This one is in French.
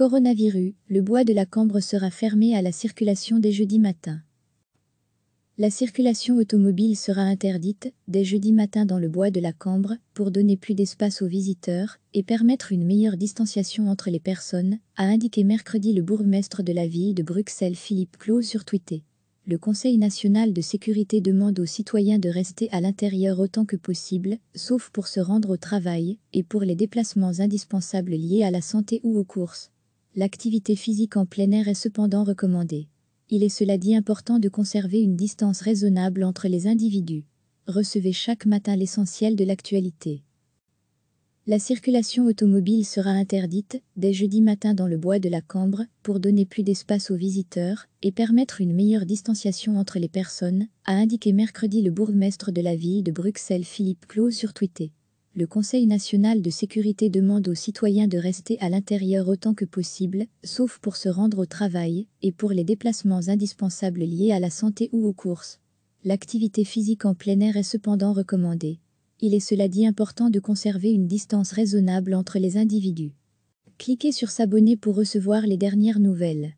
Coronavirus, le bois de la Cambre sera fermé à la circulation dès jeudi matin. La circulation automobile sera interdite dès jeudi matin dans le bois de la Cambre pour donner plus d'espace aux visiteurs et permettre une meilleure distanciation entre les personnes, a indiqué mercredi le bourgmestre de la ville de Bruxelles Philippe Clos sur Twitter. Le Conseil national de sécurité demande aux citoyens de rester à l'intérieur autant que possible, sauf pour se rendre au travail et pour les déplacements indispensables liés à la santé ou aux courses. L'activité physique en plein air est cependant recommandée. Il est cela dit important de conserver une distance raisonnable entre les individus. Recevez chaque matin l'essentiel de l'actualité. La circulation automobile sera interdite dès jeudi matin dans le bois de la Cambre pour donner plus d'espace aux visiteurs et permettre une meilleure distanciation entre les personnes, a indiqué mercredi le bourgmestre de la ville de Bruxelles Philippe Clos sur Twitter le Conseil national de sécurité demande aux citoyens de rester à l'intérieur autant que possible, sauf pour se rendre au travail et pour les déplacements indispensables liés à la santé ou aux courses. L'activité physique en plein air est cependant recommandée. Il est cela dit important de conserver une distance raisonnable entre les individus. Cliquez sur S'abonner pour recevoir les dernières nouvelles.